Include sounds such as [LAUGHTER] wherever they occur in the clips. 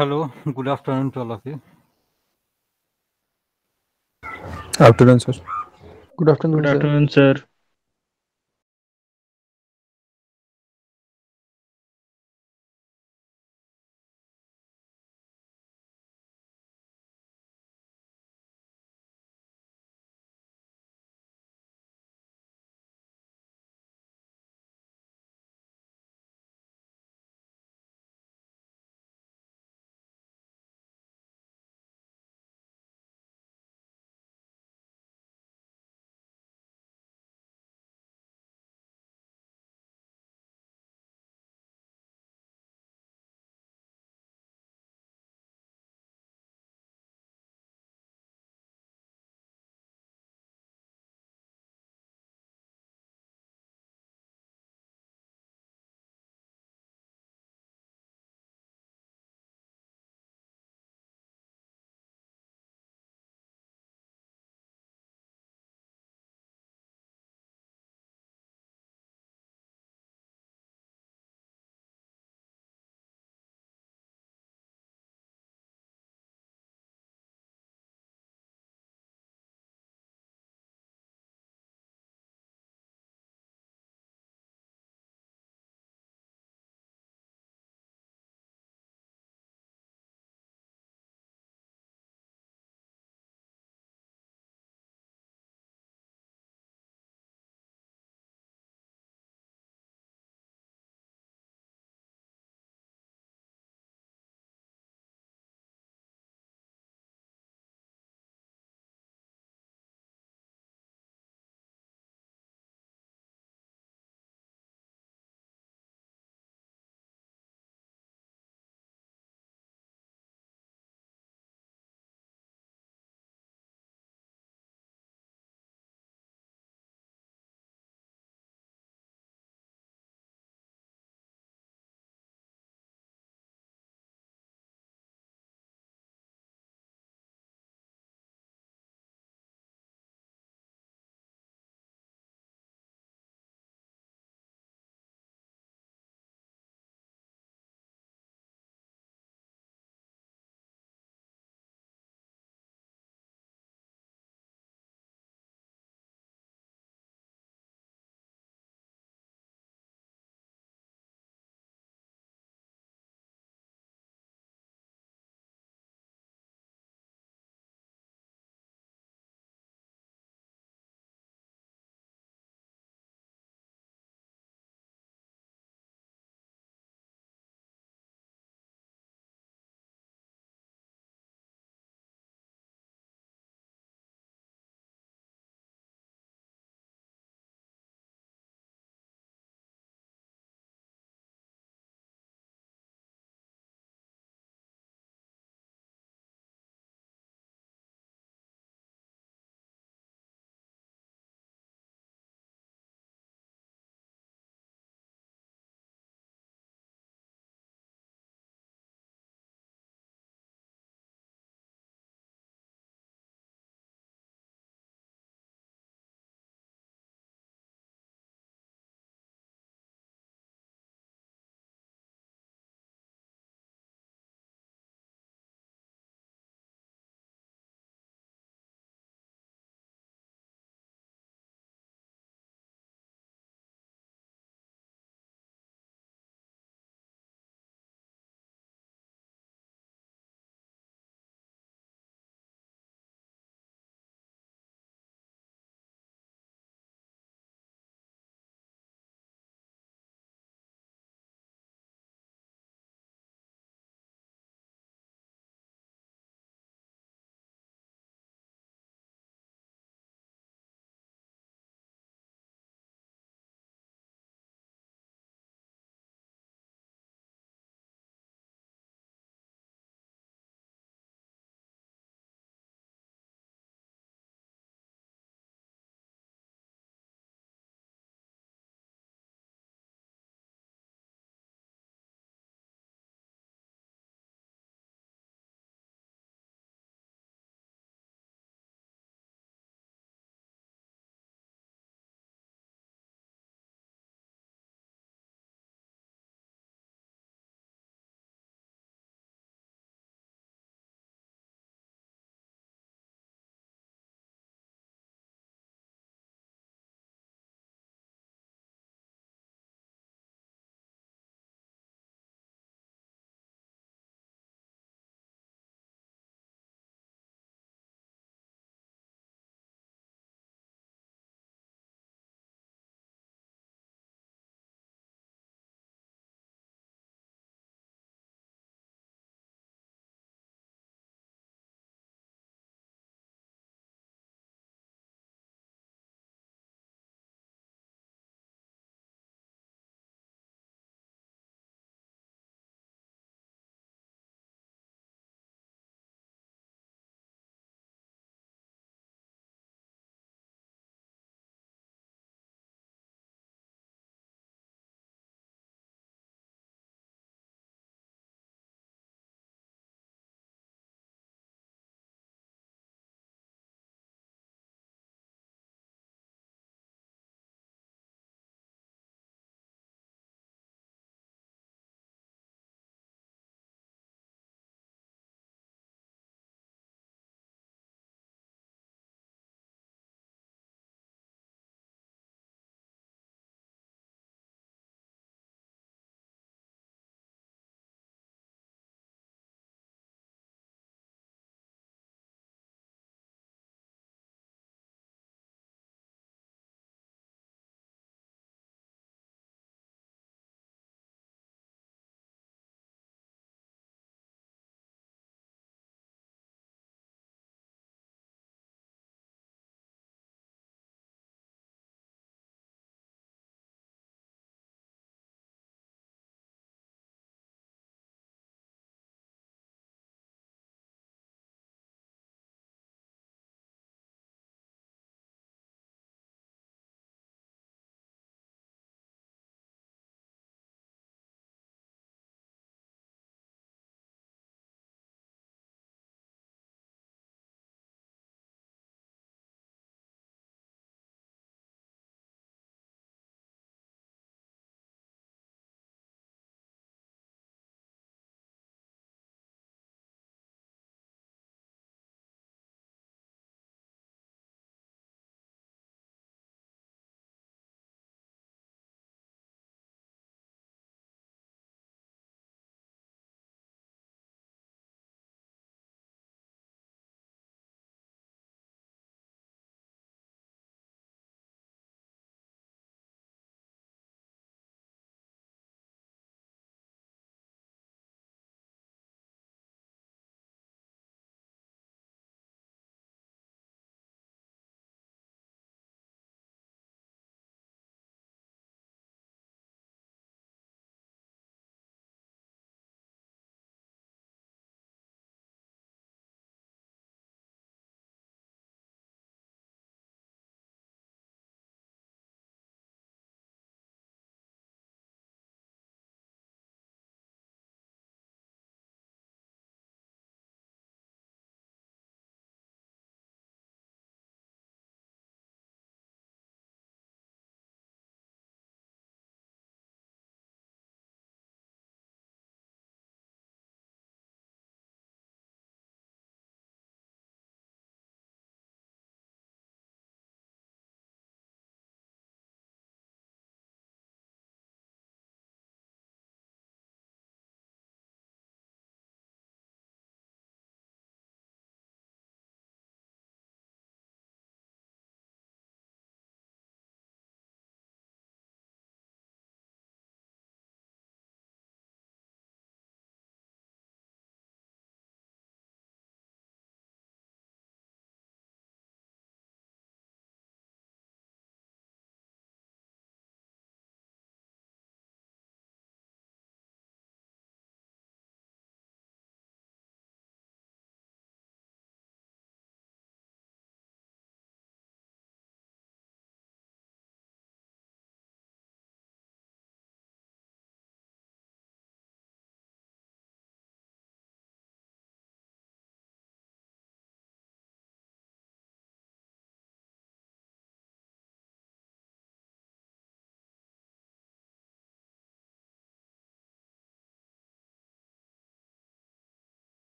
Hello, good afternoon to all of you. Afternoon, sir. Good afternoon. Good afternoon, sir. sir.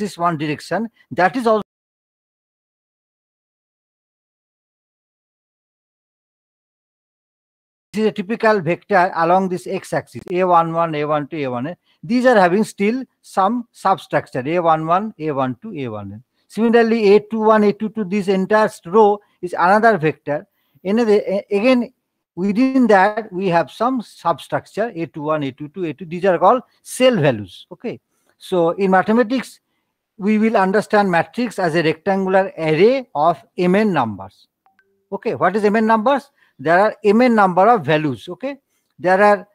this one direction that is also this is a typical vector along this x-axis a11 a12 a1 these are having still some substructure a11 a12 a1 similarly a21 a22 this entire row is another vector In another again within that we have some substructure a21 a22 a2 these are called cell values okay so in mathematics we will understand matrix as a rectangular array of mn numbers. Okay, what is mn numbers? There are mn number of values. Okay, there are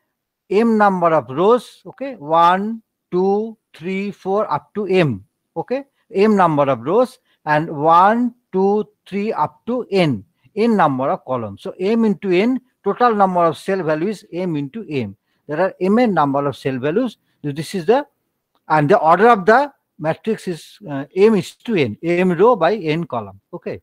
m number of rows. Okay, one, two, three, four, up to m. Okay, m number of rows and one, two, three, up to n, n number of columns. So m into n, total number of cell values m into m. There are mn number of cell values. So this is the and the order of the matrix is uh, m is to n, m row by n column, okay?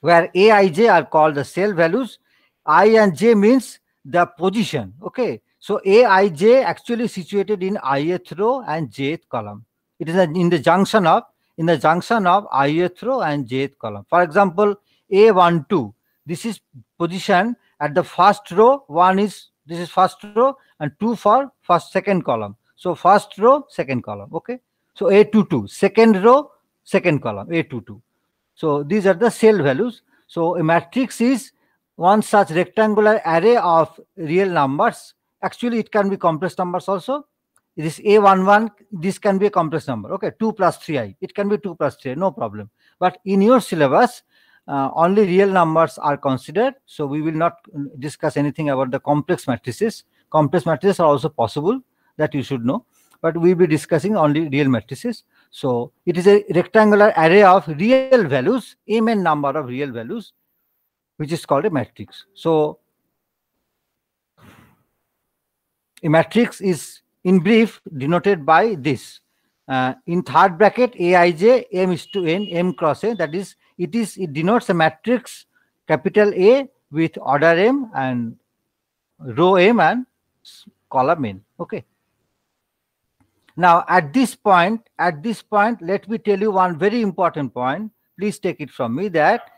Where a, i, j are called the cell values, i and j means the position, okay? So a, i, j actually situated in ith row and jth column. It is in the junction of in the junction of ith row and jth column. For example, a12, this is position at the first row, one is this is first row and two for first second column. So first row, second column. Okay. So A22, second row, second column, A22. So these are the cell values. So a matrix is one such rectangular array of real numbers. Actually, it can be complex numbers also. This A11, this can be a complex number. Okay, 2 plus 3i. It can be 2 plus 3, no problem. But in your syllabus, uh, only real numbers are considered. So we will not discuss anything about the complex matrices. Complex matrices are also possible that you should know but we'll be discussing only real matrices. So it is a rectangular array of real values, mn number of real values, which is called a matrix. So a matrix is in brief denoted by this. Uh, in third bracket, Aij, M is to N, M cross N, that is, it is it denotes a matrix capital A with order M and row M and column N. Okay. Now, at this point, at this point, let me tell you one very important point. Please take it from me that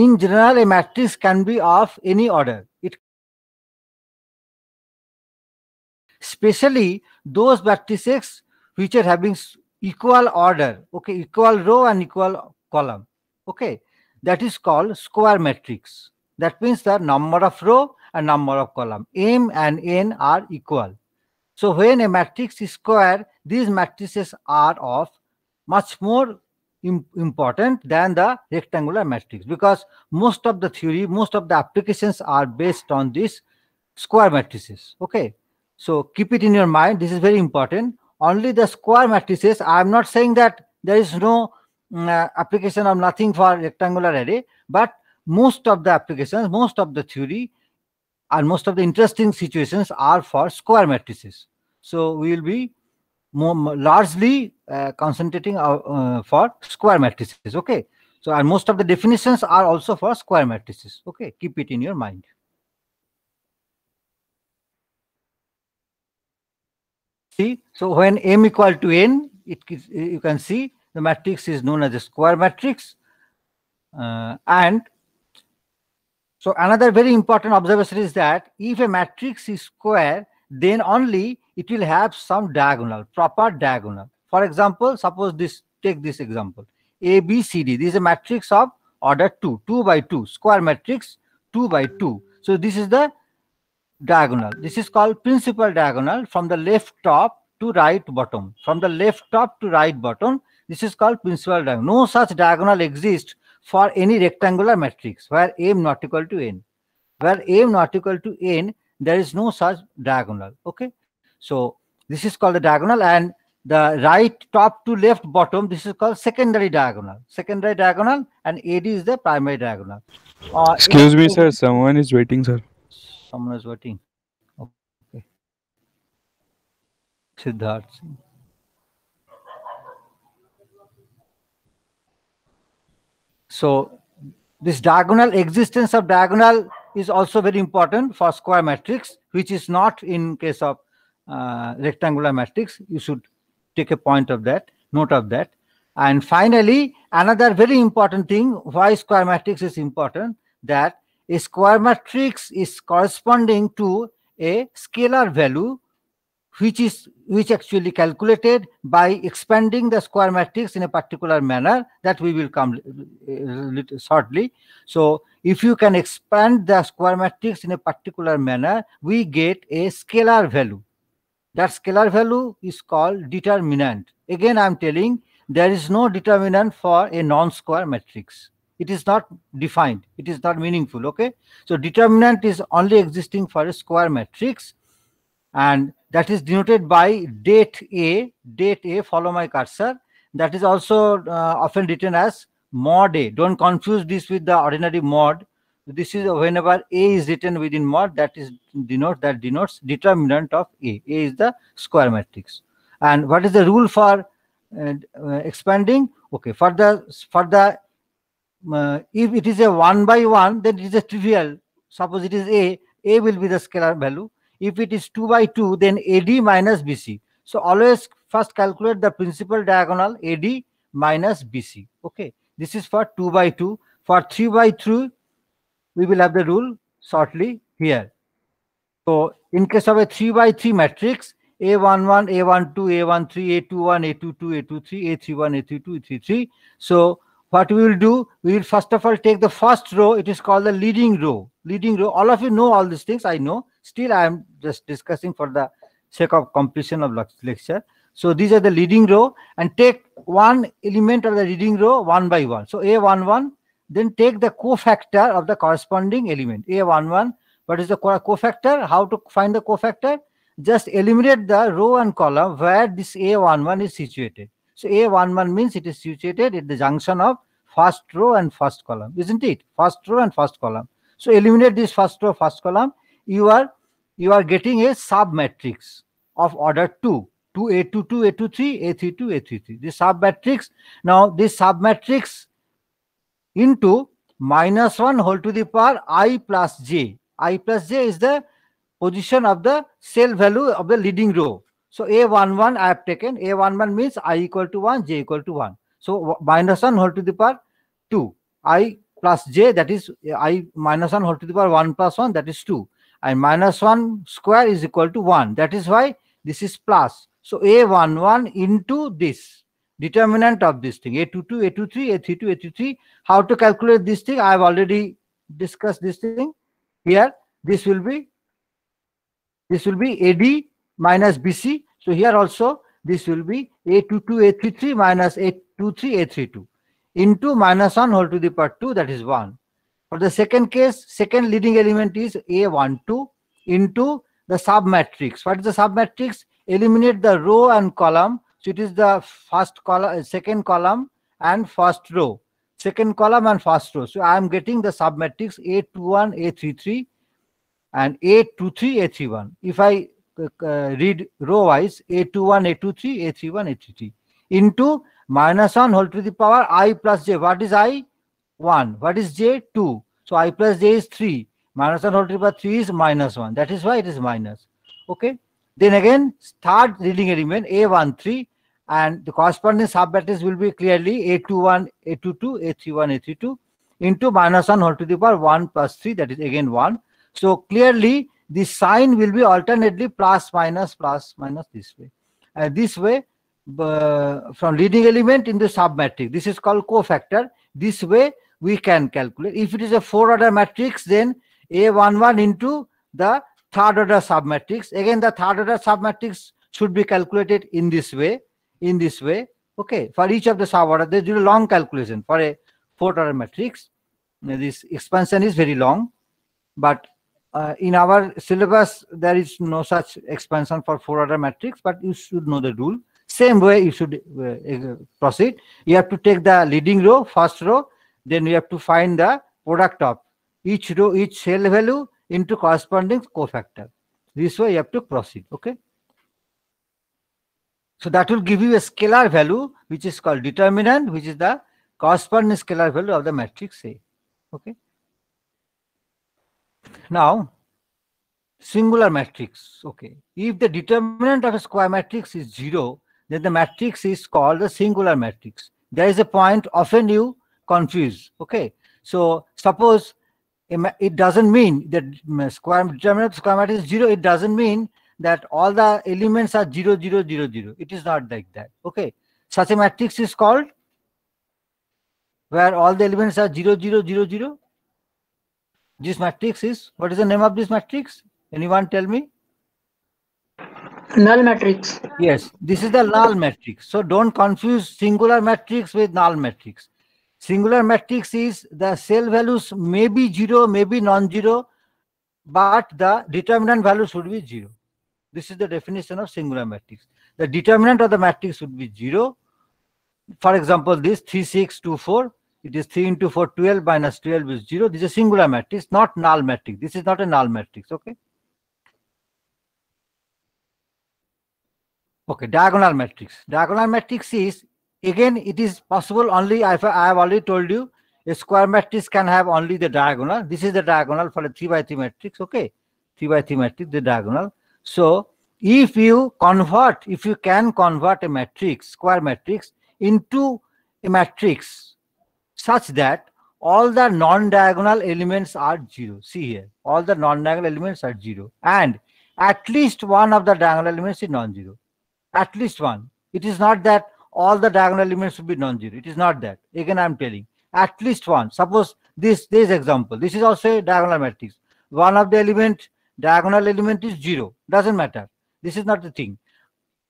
in general, a matrix can be of any order. It especially those matrices which are having equal order, okay, equal row and equal column, okay. That is called square matrix. That means the number of row and number of column, m and n are equal. So when a matrix is square, these matrices are of much more important than the rectangular matrix because most of the theory, most of the applications are based on these square matrices. Okay, so keep it in your mind. This is very important. Only the square matrices. I am not saying that there is no mm, uh, application of nothing for rectangular array, but most of the applications, most of the theory and most of the interesting situations are for square matrices. So we will be more, largely uh, concentrating our, uh, uh, for square matrices. Okay. So and most of the definitions are also for square matrices. Okay. Keep it in your mind. See, so when m equal to n, it you can see the matrix is known as a square matrix, uh, and so another very important observation is that if a matrix is square, then only it will have some diagonal, proper diagonal. For example, suppose this, take this example, A, B, C, D. This is a matrix of order 2, 2 by 2, square matrix 2 by 2. So this is the diagonal. This is called principal diagonal from the left top to right bottom. From the left top to right bottom, this is called principal diagonal. No such diagonal exists for any rectangular matrix where m not equal to n. Where m not equal to n, there is no such diagonal. Okay. So this is called the diagonal and the right top to left bottom, this is called secondary diagonal. Secondary diagonal and AD is the primary diagonal. Uh, Excuse me, sir. Someone is waiting, sir. Someone is waiting. Okay. Siddharth So this diagonal existence of diagonal is also very important for square matrix, which is not in case of uh, rectangular matrix. You should take a point of that, note of that. And finally, another very important thing why square matrix is important that a square matrix is corresponding to a scalar value which is which actually calculated by expanding the square matrix in a particular manner that we will come uh, uh, shortly so if you can expand the square matrix in a particular manner we get a scalar value that scalar value is called determinant again i'm telling there is no determinant for a non-square matrix it is not defined it is not meaningful okay so determinant is only existing for a square matrix and that is denoted by date A, date A, follow my cursor. That is also uh, often written as mod A. Don't confuse this with the ordinary mod. This is whenever A is written within mod, that is denote that denotes determinant of A. A is the square matrix. And what is the rule for uh, expanding? Okay, for the for the uh, if it is a one by one, then it is a trivial. Suppose it is A, A will be the scalar value if it is 2 by 2, then AD minus BC. So always first calculate the principal diagonal AD minus BC. Okay, this is for 2 by 2. For 3 by 3, we will have the rule shortly here. So in case of a 3 by 3 matrix, A11, A12, A13, A21, A22, A23, A31, A32, A33. So what we will do, we will first of all take the first row. It is called the leading row. Leading row. All of you know all these things, I know. Still, I am just discussing for the sake of completion of lecture. So these are the leading row and take one element of the leading row one by one. So A11, then take the cofactor of the corresponding element A11. What is the cofactor? How to find the cofactor? Just eliminate the row and column where this A11 is situated. So A11 means it is situated at the junction of first row and first column, isn't it? First row and first column. So eliminate this first row, first column you are you are getting a sub matrix of order 2 2 a two a three a two a This the matrix now this sub matrix into minus 1 whole to the power i plus j i plus j is the position of the cell value of the leading row so a one one i have taken a one one means i equal to 1 j equal to 1 so minus 1 whole to the power 2 i plus j that is i minus 1 whole to the power 1 plus 1 that is 2 and minus 1 square is equal to 1. That is why this is plus. So A11 into this determinant of this thing A22, A23, A32, A33. How to calculate this thing? I have already discussed this thing. Here this will be this will be AD minus BC. So here also this will be A22, A33 minus A23, A32 into minus 1 whole to the power 2 that is 1 for the second case, second leading element is A12 into the submatrix. What is the submatrix? Eliminate the row and column. So it is the first column, uh, second column and first row. Second column and first row. So I am getting the submatrix A21, A33 and A23, A31. If I uh, uh, read row wise, A21, A23, A31, A33 into minus 1 whole to the power i plus j. What is i? 1. What is j? 2. So i plus j is 3. Minus 1 whole the by 3 is minus 1. That is why it is minus. Okay. Then again, start leading element A13 and the corresponding sub matrix will be clearly A21, A22, A31, A32 into minus 1 whole to the power 1 plus 3 that is again 1. So clearly the sign will be alternately plus minus plus minus this way. And this way uh, from leading element in the sub matrix. This is called cofactor. This way we can calculate. If it is a four order matrix, then A11 into the third order submatrix. Again, the third order submatrix should be calculated in this way, in this way. Okay, for each of the sub they there is a long calculation for a four order matrix. This expansion is very long, but uh, in our syllabus, there is no such expansion for four order matrix, but you should know the rule. Same way you should uh, uh proceed. You have to take the leading row, first row, then we have to find the product of each row, each cell value into corresponding cofactor. This way you have to proceed. Okay. So that will give you a scalar value, which is called determinant, which is the corresponding scalar value of the matrix A. Okay. Now, singular matrix. Okay. If the determinant of a square matrix is zero, then the matrix is called the singular matrix. There is a point often you confused. Okay, so suppose it doesn't mean that mm, square determinant square matrix is zero. It doesn't mean that all the elements are zero, zero, zero, zero. It is not like that. Okay, such a matrix is called where all the elements are zero, zero, zero, zero. This matrix is what is the name of this matrix? Anyone tell me? Null matrix. Yes, this is the null matrix. So don't confuse singular matrix with null matrix. Singular matrix is the cell values may be zero, may be non-zero, but the determinant value should be zero. This is the definition of singular matrix. The determinant of the matrix should be zero. For example, this 3, 6, 2, 4, it is 3 into 4, 12 minus 12 is 0. This is a singular matrix, not null matrix. This is not a null matrix, okay? Okay, diagonal matrix. Diagonal matrix is Again, it is possible only, I have already told you, a square matrix can have only the diagonal. This is the diagonal for a 3 by 3 matrix, okay? 3 by 3 matrix, the diagonal. So, if you convert, if you can convert a matrix, square matrix, into a matrix such that all the non-diagonal elements are zero. See here, all the non-diagonal elements are zero. And at least one of the diagonal elements is non-zero. At least one. It is not that all the diagonal elements should be non-zero. It is not that. Again, I'm telling at least one. Suppose this this example. This is also a diagonal matrix. One of the element diagonal element is zero. Doesn't matter. This is not the thing.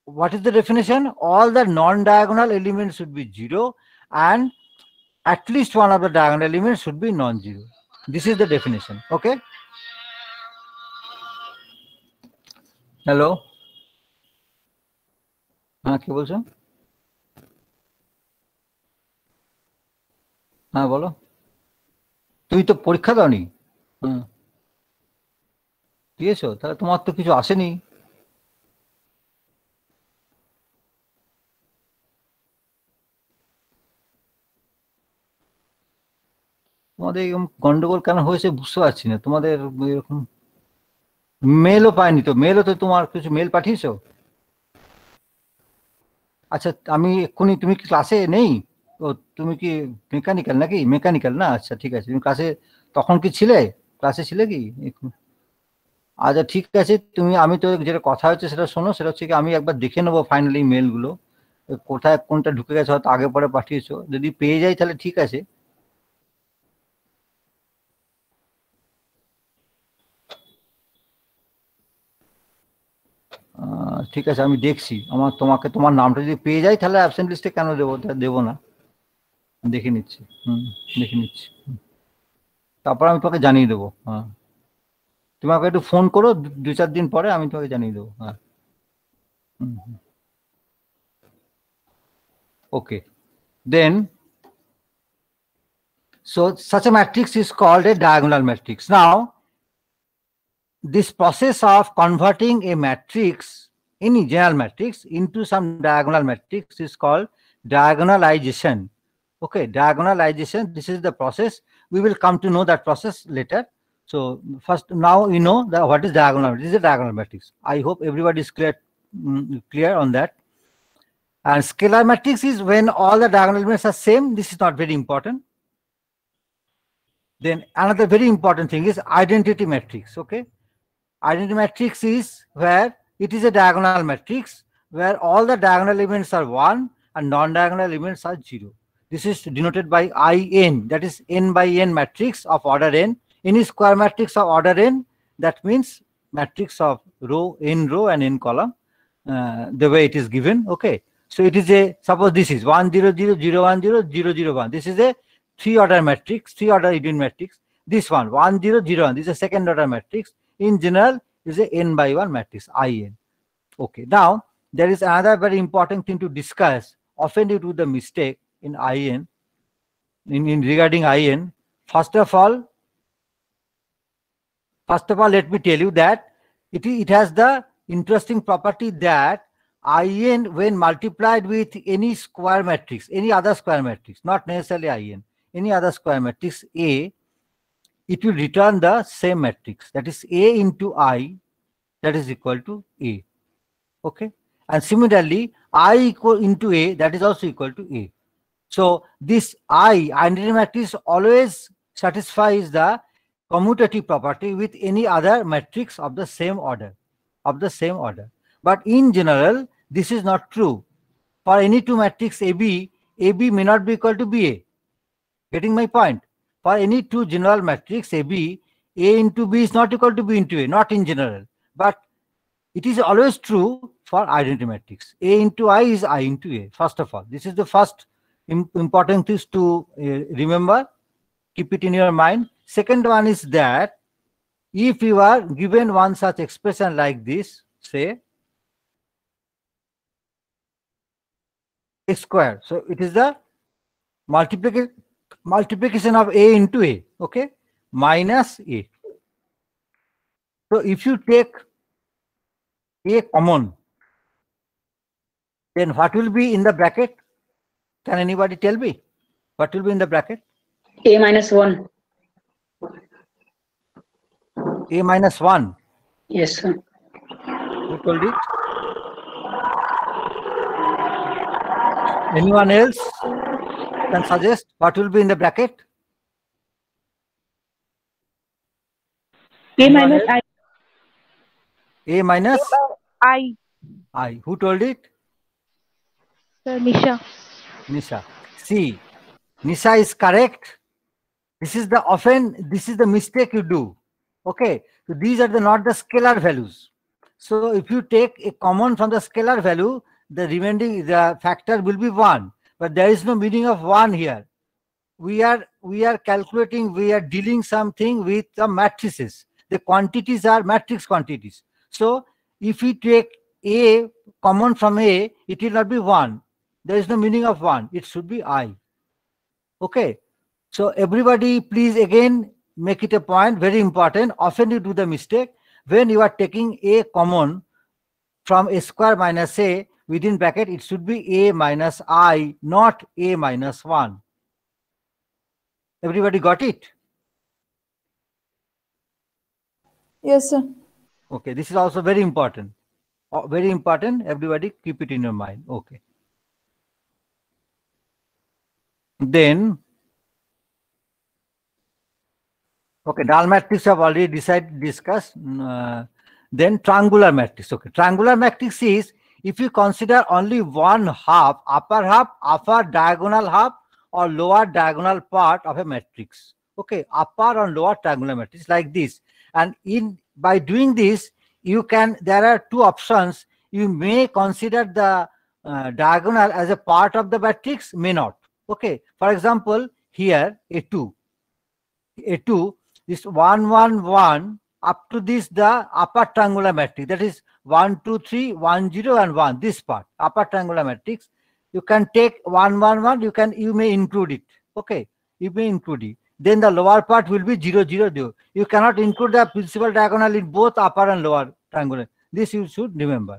What is the definition? All the non-diagonal elements should be zero, and at least one of the diagonal elements should be non-zero. This is the definition. Okay. Hello. হ্যাঁ কে হ্যাঁ বলো তুই তো পরীক্ষা দাওনি হ্যাঁ দিয়েছো তাহলে তোমার তো কিছু আসেনি তোমাদের এরকম গন্ডগোল কেন হয়েছে বুঝতে পারছি না তোমাদের এরকম মেলও পাইনি তো মেলও তো তোমার কিছু মেল পাঠিয়েছো আচ্ছা আমি এক্ষুনি তুমি কি ক্লাসে নেই ও তুমি কি মেকানিক্যাল নাকি মেকানিক্যাল না আচ্ছা ঠিক আছে তুমি ক্লাসে তখন কি ছিলে ক্লাসে ছিলে কি আচ্ছা ঠিক আছে তুমি আমি তো যেটা কথা হচ্ছে সেটা শোনো সেটা হচ্ছে কি আমি একবার দেখে নেবো ফাইনালি মেলগুলো কোথায় কোনটা ঢুকে গেছে হয়তো আগে পরে পাঠিয়েছো যদি পেয়ে যাই তাহলে ঠিক আছে ঠিক আছে আমি দেখছি আমার তোমাকে তোমার নামটা যদি পেয়ে যাই তাহলে অ্যাবসেন্ট লিস্টে কেন দেবো দেবো না দেখে নিচ্ছি হুম দেখে নিচ্ছি তারপর আমি তোমাকে জানিয়ে দেবো হ্যাঁ তুমি আমাকে একটু ফোন করো দু চার দিন পরে আমি তোমাকে জানিয়ে দেবো হ্যাঁ okay then so such a matrix is called a diagonal matrix now this process of converting a matrix in general matrix into some diagonal matrix is called diagonalization okay diagonalization this is the process we will come to know that process later so first now you know that what is diagonal this is a diagonal matrix i hope everybody is clear mm, clear on that and scalar matrix is when all the diagonal elements are same this is not very important then another very important thing is identity matrix okay identity matrix is where it is a diagonal matrix where all the diagonal elements are one and non-diagonal elements are zero this is denoted by In, that is n by n matrix of order n. Any square matrix of order n, that means matrix of row, n row and n column, uh, the way it is given, okay. So it is a, suppose this is 1, 0, 0, 0, 1, 0, 0, 0, 1. This is a three order matrix, three order Eigen matrix. This one, 1, 0, 0, 1. This is a second order matrix. In general, is a n by 1 matrix, In. Okay, now there is another very important thing to discuss. Often due to the mistake, in IN, in, in regarding IN, first of all, first of all, let me tell you that it, it has the interesting property that IN when multiplied with any square matrix, any other square matrix, not necessarily IN, any other square matrix A, it will return the same matrix. That is A into I that is equal to A. Okay. And similarly, I equal into A that is also equal to A. So this I identity matrix always satisfies the commutative property with any other matrix of the same order of the same order. But in general, this is not true. For any two matrix AB, AB may not be equal to BA. Getting my point? For any two general matrix AB, A into B is not equal to B into A, not in general. But it is always true for identity matrix. A into I is I into A, first of all. This is the first important things to uh, remember keep it in your mind second one is that if you are given one such expression like this say a square so it is the multiplication multiplication of a into a okay minus a so if you take a common then what will be in the bracket can anybody tell me what will be in the bracket? A minus 1. A minus 1? Yes, sir. Who told it? Anyone else can suggest what will be in the bracket? A minus I. A minus? I. I. Who told it? Sir, Nisha. Nisha. See, Nisha is correct. This is the often, this is the mistake you do. Okay, so these are the not the scalar values. So if you take a common from the scalar value, the remaining the factor will be one. But there is no meaning of one here. We are we are calculating, we are dealing something with the matrices. The quantities are matrix quantities. So if we take A common from A, it will not be one there is no meaning of one it should be i okay so everybody please again make it a point very important often you do the mistake when you are taking a common from a square minus a within bracket it should be a minus i not a minus 1 everybody got it yes sir okay this is also very important oh, very important everybody keep it in your mind okay then okay Dahl matrix have already decided discussed uh, then triangular matrix okay triangular matrix is if you consider only one half upper half upper diagonal half or lower diagonal part of a matrix okay upper and lower triangular matrix like this and in by doing this you can there are two options you may consider the uh, diagonal as a part of the matrix may not okay for example here a 2 a 2 is 1 1 1 up to this the upper triangular matrix that is 1 2 3 1 0 and 1 this part upper triangular matrix you can take 1 1 1 you can you may include it okay you may include it then the lower part will be 0 0 0 you cannot include the principal diagonal in both upper and lower triangular this you should remember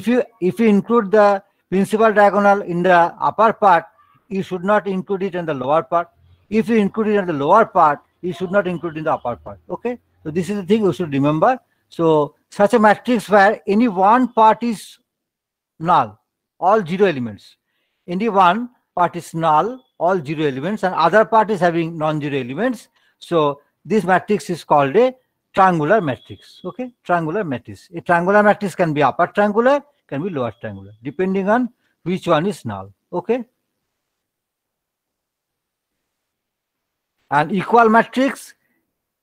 if you if you include the principal diagonal in the upper part you should not include it in the lower part. If you include it in the lower part, you should not include in the upper part. Okay. So this is the thing you should remember. So such a matrix where any one part is null, all zero elements. Any one part is null, all zero elements, and other part is having non-zero elements. So this matrix is called a triangular matrix. Okay, triangular matrix. A triangular matrix can be upper triangular, can be lower triangular, depending on which one is null. Okay. And equal matrix,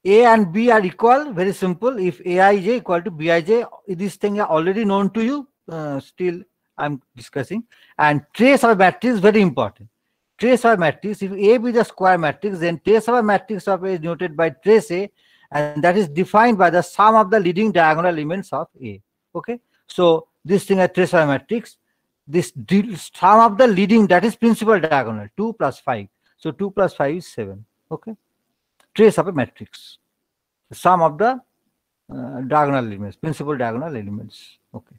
A and B are equal, very simple. If Aij equal to Bij, this thing are already known to you, uh, still I'm discussing. And trace of matrix, very important. Trace of matrix, if A be the square matrix, then trace of matrix of A is denoted by trace A, and that is defined by the sum of the leading diagonal elements of A. Okay, so this thing a trace of matrix, this sum of the leading that is principal diagonal 2 plus 5 so 2 plus 5 is 7 okay trace of a matrix the sum of the uh, diagonal elements principal diagonal elements okay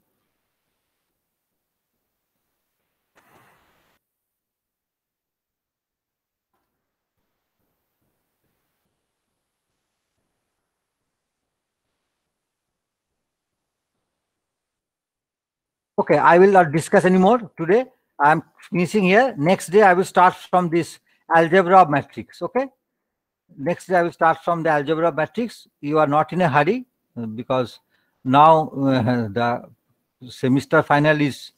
okay i will not discuss anymore today i am finishing here next day i will start from this algebra of matrix okay next I will start from the algebra matrix. You are not in a hurry uh, because now uh, [LAUGHS] the semester final is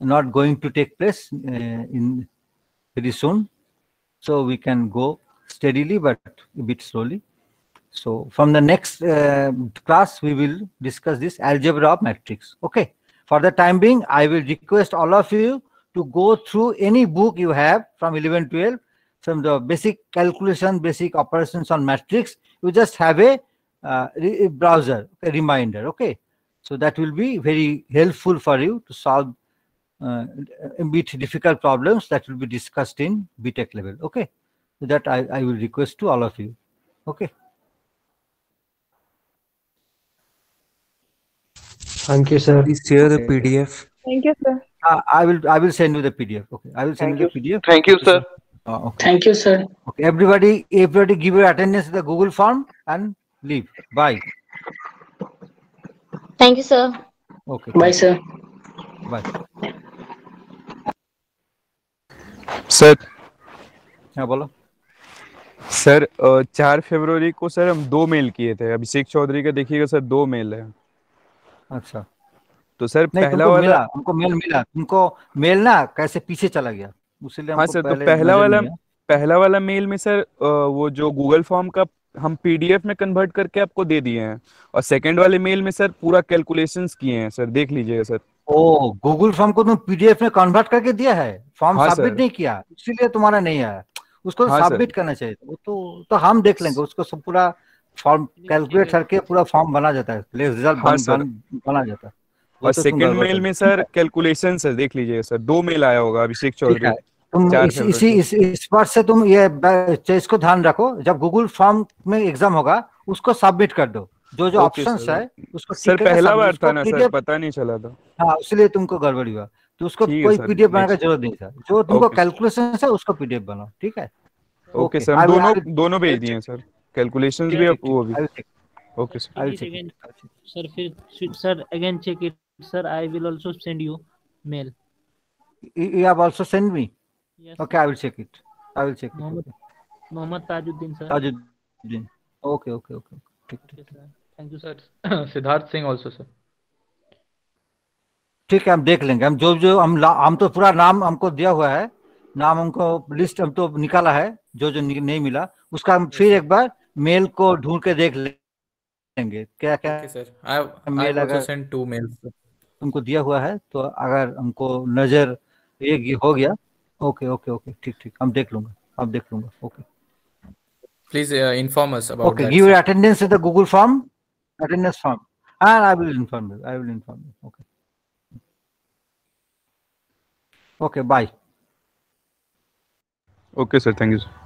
not going to take place uh, in very soon. So we can go steadily but a bit slowly. So from the next uh, class, we will discuss this algebra of matrix. Okay. For the time being, I will request all of you to go through any book you have from 11, 12 some the basic calculation, basic operations on matrix. You just have a uh, browser a reminder. Okay, so that will be very helpful for you to solve uh, a bit difficult problems that will be discussed in BTEC level. Okay, so that I, I will request to all of you. Okay. Thank you, sir. Please share the PDF. Thank you, sir. Uh, I will I will send you the PDF. Okay, I will send you the PDF. Thank you, sir. Uh, okay. Thank you, sir. Okay, everybody, everybody, give your attendance to the Google form and leave. Bye. Thank you, sir. Okay. Bye, sir. Bye. Sir हाँ बोलो sir चार फरवरी को sir हम दो mail किए थे अभिषेक चौधरी का देखिएगा सर दो मेल है अच्छा तो सर पहला वाला मिला उनको मेल मिला उनको मेल ना कैसे पीछे चला गया उसीलिए हाँ सर तो पहला वाला पहला वाला मेल में सर वो जो गूगल फॉर्म का हम पीडीएफ में कन्वर्ट करके आपको दे दिए हैं और सेकंड वाले मेल में सर पूरा कैलकुलेशन किए हैं सर देख लीजिएगा सर ओ गूगल फॉर्म को तुम पीडीएफ में कन्वर्ट करके दिया है फॉर्म हाँ सबमिट नहीं किया इसीलिए तुम्हारा नहीं आया उसको हाँ सबमिट करना चाहिए वो तो तो हम देख लेंगे उसको सब पूरा फॉर्म कैलकुलेट करके पूरा फॉर्म बना जाता है प्लेस रिजल्ट हाँ बन, बना जाता है और तो सेकंड मेल में सर कैलकुलेशन सर देख लीजिएगा सर दो मेल आया होगा अभिषेक चौधरी तुम इस, इसी इस, इस बार से तुम ये इसको ध्यान रखो जब गूगल फॉर्म में एग्जाम होगा उसको सबमिट कर दो जो जो ऑप्शन है उसको सर पहला बार था ना सर पता नहीं चला था तो। हाँ इसलिए तुमको गड़बड़ी हुआ तो उसको कोई पीडीएफ बनाने का जरूरत नहीं था जो तुमको कैलकुलेशन है उसको पीडीएफ बनाओ ठीक है ओके सर दोनों दोनों भेज दिए सर कैलकुलेशन भी वो भी okay sir I check sir फिर sir again check it sir I will also send you mail you have also send me Yes. Okay, I will check it. I will check Mohammed, Mohammed Tajuddin sir. Tajuddin. Okay, okay, okay. ठीक ठीक thank you sir Siddharth Singh also sir ठीक है हम देख लेंगे हम जो जो हम हम तो पूरा नाम हमको दिया हुआ है नाम हमको लिस्ट हम तो निकाला है जो जो नहीं मिला उसका हम फिर एक बार मेल को ढूंढ के देख लेंगे क्या क्या सर मेल अगर सेंड टू मेल्स तुमको दिया हुआ है तो अगर हमको नजर एक हो गया Okay, ओके ओके ठीक ठीक हम देख लूंगा अब देख लूंगा Okay. please uh, inform us about okay give your attendance in the google form attendance form and ah, i will inform you i will inform you okay okay bye okay sir thank you